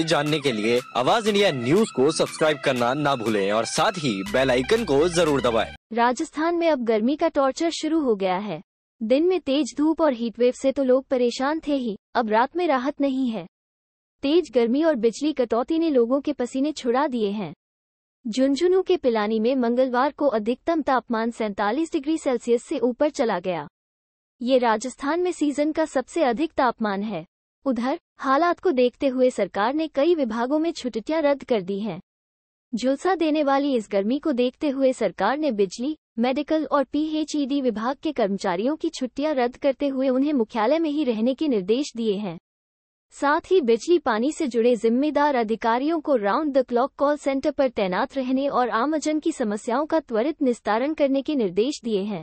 जानने के लिए आवाज इंडिया न्यूज को सब्सक्राइब करना ना भूलें और साथ ही बेल आइकन को जरूर दबाएं। राजस्थान में अब गर्मी का टॉर्चर शुरू हो गया है दिन में तेज धूप और हीटवेव से तो लोग परेशान थे ही अब रात में राहत नहीं है तेज गर्मी और बिजली कटौती ने लोगों के पसीने छुड़ा दिए हैं झुंझुनू के पिलानी में मंगलवार को अधिकतम तापमान सैंतालीस डिग्री सेल्सियस से ऊपर चला गया ये राजस्थान में सीजन का सबसे अधिक तापमान है उधर हालात को देखते हुए सरकार ने कई विभागों में छुट्टियां रद्द कर दी हैं झुलसा देने वाली इस गर्मी को देखते हुए सरकार ने बिजली मेडिकल और पीएचईडी विभाग के कर्मचारियों की छुट्टियां रद्द करते हुए उन्हें मुख्यालय में ही रहने के निर्देश दिए हैं साथ ही बिजली पानी से जुड़े जिम्मेदार अधिकारियों को round the clock call centre पर तैनात रहने और आमजन की समस्याओं का त्वरित निस्तारण करने के निर्देश दिए हैं